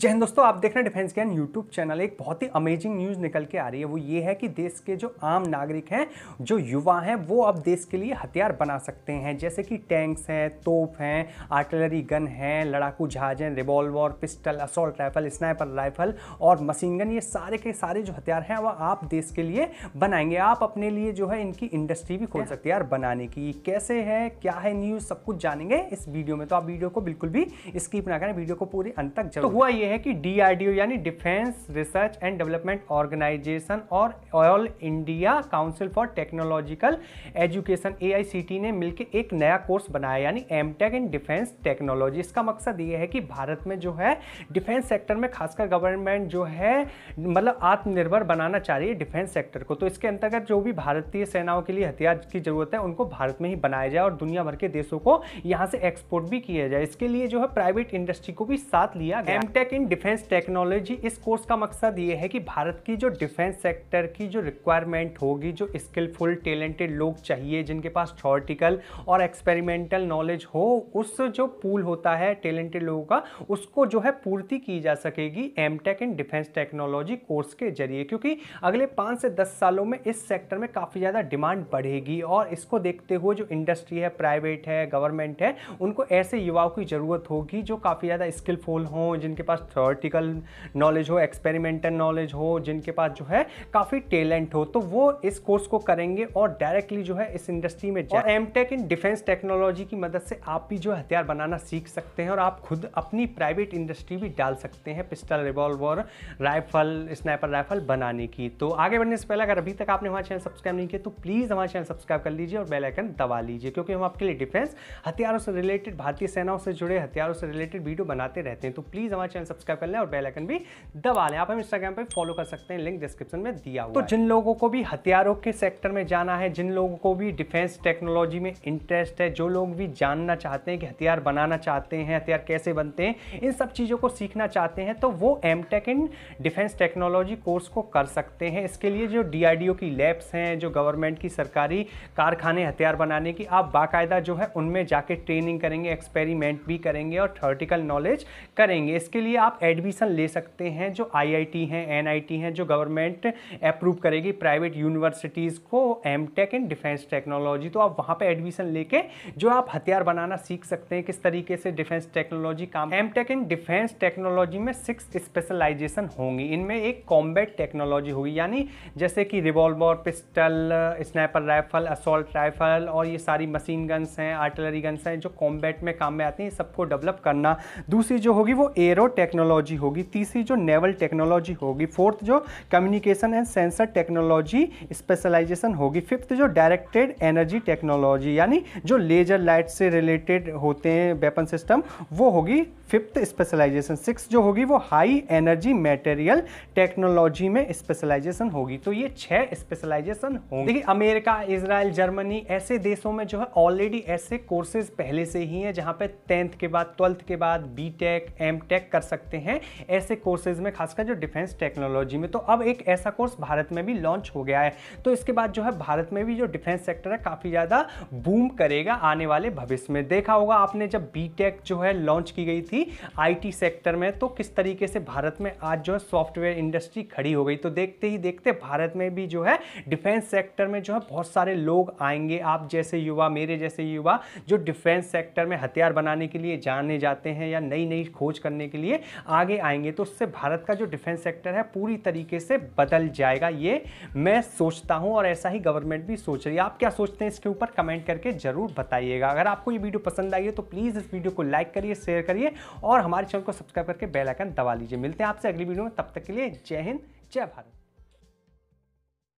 जय हिंद दोस्तों आप देख रहे हैं डिफेंस गैन यूट्यूब चैनल एक बहुत ही अमेजिंग न्यूज़ निकल के आ रही है वो ये है कि देश के जो आम नागरिक हैं जो युवा हैं वो अब देश के लिए हथियार बना सकते हैं जैसे कि टैंक्स हैं तोप हैं आर्टिलरी गन हैं लड़ाकू जहाज हैं revolver pistol assault rifle sniper rifle और मशीन गन ये सारे के सारे जो हथियार हैं वह आप देश के लिए बनाएंगे आप अपने लिए जो है इनकी इंडस्ट्री भी खोल सकते हैं यार बनाने की कैसे है क्या है न्यूज़ सब कुछ जानेंगे इस वीडियो में तो आप वीडियो को बिल्कुल भी स्किप ना करें वीडियो को पूरे अंत तक जब तो हुआ ये हैं कि डी यानी defence research and development organisation और all India council for technological education A ने मिलकर एक नया कोर्स बनाया यानी M tech in defence technology इसका मकसद ये है कि भारत में जो है डिफेंस सेक्टर में खासकर गवर्नमेंट जो है मतलब आत्मनिर्भर बनाना चाह रही है डिफेंस सेक्टर को तो इसके अंतर्गत जो भी भारतीय सेनाओं के लिए हथियार की ज़रूरत है उनको भारत में ही बनाया जाए और दुनिया भर के देशों को यहाँ से एक्सपोर्ट भी किया जाए इसके लिए जो है प्राइवेट इंडस्ट्री को भी साथ लिया गया M tech in defence technology इस कोर्स का मकसद ये है कि भारत की जो डिफेंस सेक्टर की जो रिक्वायरमेंट होगी जो स्किलफुल टैलेंटेड लोग चाहिए जिनके पास थॉर्टिकल और एक्सपेरिमेंटल नॉलेज हो उस जो पूल होता है टैलेंटेड लोगों का उसको जो है पूर्ति की जा सकेगी M tech in defence technology course के जरिए क्योंकि अगले पाँच से दस सालों में इस सेक्टर में काफ़ी ज़्यादा डिमांड बढ़ेगी और इसको देखते हुए जो इंडस्ट्री है प्राइवेट है गवर्नमेंट है उनको ऐसे युवाओं की ज़रूरत होगी जो काफ़ी ज़्यादा स्किलफुल हों जिनके पास पास थॉर्टिकल नॉलेज हो एक्सपेरिमेंटल नॉलेज हो जिनके पास जो है काफ़ी टैलेंट हो तो वो इस कोर्स को करेंगे और डायरेक्टली जो है इस इंडस्ट्री में और M tech in defence technology की मदद से आप भी जो हथियार बनाना सीख सकते हैं और आप खुद अपनी प्राइवेट इंडस्ट्री भी डाल सकते हैं pistol revolver rifle sniper rifle बनाने की तो आगे बढ़ने से पहले अगर अभी तक आपने हमारे चैनल सब्सक्राइब नहीं किया तो प्लीज़ हमारे चैनल सब्सक्राइब कर लीजिए और बेलाइकन दबा लीजिए क्योंकि हम आपके लिए डिफेंस हथियारों से रिलेटेड भारतीय सेनाओं से जुड़े हथियारों से रिलेटेड वीडियो बनाते रहते हैं तो प्लीज़ हमारे चैनल सब्सक्राइब कर लें और बेलाइकन भी दबा लें आप हम इंस्टाग्राम पर फॉलो कर सकते हैं लिंक डिस्क्रिप्शन में दिया हुआ तो जिन लोगों को भी हथियारों के सेक्टर में जाना है जिन लोगों को भी डिफेंस टेक्नोलॉजी में इंटरेस्ट है जो लोग भी जानना चाहते हैं कि हथियार बनाना चाहते हैं हथियार कैसे बनते हैं इन सब चीज़ों को सीखना चाहते हैं तो वो M tech in defence technology course को कर सकते हैं इसके लिए जो डी की लैब्स हैं जो गवर्नमेंट की सरकारी कारखाने हथियार बनाने की आप बाकायदा जो है उनमें जाके ट्रेनिंग करेंगे एक्सपेरिमेंट भी करेंगे और थर्टिकल नॉलेज करेंगे इसके लिए आप एडमिशन ले सकते हैं जो आईआईटी हैं एनआईटी हैं जो गवर्नमेंट अप्रूव करेगी प्राइवेट यूनिवर्सिटीज़ को M tech and defence technology तो आप वहाँ पे एडमिशन लेके जो आप हथियार बनाना सीख सकते हैं किस तरीके से डिफेंस टेक्नोलॉजी काम M tech and defence technology में सिक्स स्पेशलाइजेशन होंगी इनमें एक कॉम्बैट टेक्नोलॉजी होगी यानी जैसे कि revolver pistol sniper rifle assault rifle और ये सारी मशीन गन्स हैं आर्टिलरी गन्स हैं जो कॉम्बैट में काम में आती हैं सबको डेवलप करना दूसरी जो होगी वो एरो टेक टेक्नोलॉजी होगी तीसरी जो नेवल टेक्नोलॉजी होगी फोर्थ जो communication and sensor technology specialisation होगी फिफ्थ जो डायरेक्टेड एनर्जी टेक्नोलॉजी यानी जो लेजर लाइट से रिलेटेड होते हैं वेपन सिस्टम वो होगी फिफ्थ स्पेशलाइजेशन सिक्स जो होगी वो हाई एनर्जी मटेरियल टेक्नोलॉजी में स्पेशलाइजेशन होगी तो ये छह स्पेशलाइजेशन होंगे देखिए अमेरिका इसराइल जर्मनी ऐसे देशों में जो है ऑलरेडी ऐसे कोर्सेज पहले से ही हैं जहाँ पे टेंथ के बाद ट्वेल्थ के बाद बी टेक एम टेक कर सकते सकते हैं ऐसे कोर्सेज में खासकर जो डिफेंस टेक्नोलॉजी में तो अब एक ऐसा कोर्स भारत में भी लॉन्च हो गया है तो इसके बाद जो है भारत में भी जो डिफेंस सेक्टर है काफ़ी ज़्यादा बूम करेगा आने वाले भविष्य में देखा होगा आपने जब बी जो है लॉन्च की गई थी आई सेक्टर में तो किस तरीके से भारत में आज जो है सॉफ्टवेयर इंडस्ट्री खड़ी हो गई तो देखते ही देखते भारत में भी जो है डिफेंस सेक्टर में जो है बहुत सारे लोग आएंगे आप जैसे युवा मेरे जैसे युवा जो डिफेंस सेक्टर में हथियार बनाने के लिए जाने जाते हैं या नई नई खोज करने के लिए आगे आएंगे तो उससे भारत का जो डिफेंस सेक्टर है पूरी तरीके से बदल जाएगा ये मैं सोचता हूँ और ऐसा ही गवर्नमेंट भी सोच रही है आप क्या सोचते हैं इसके ऊपर कमेंट करके ज़रूर बताइएगा अगर आपको ये वीडियो पसंद आई है तो प्लीज़ इस वीडियो को लाइक करिए शेयर करिए और हमारे चैनल को सब्सक्राइब करके बेलाइकन दबा लीजिए मिलते हैं आपसे अगली वीडियो में तब तक के लिए जय हिंद जय भारत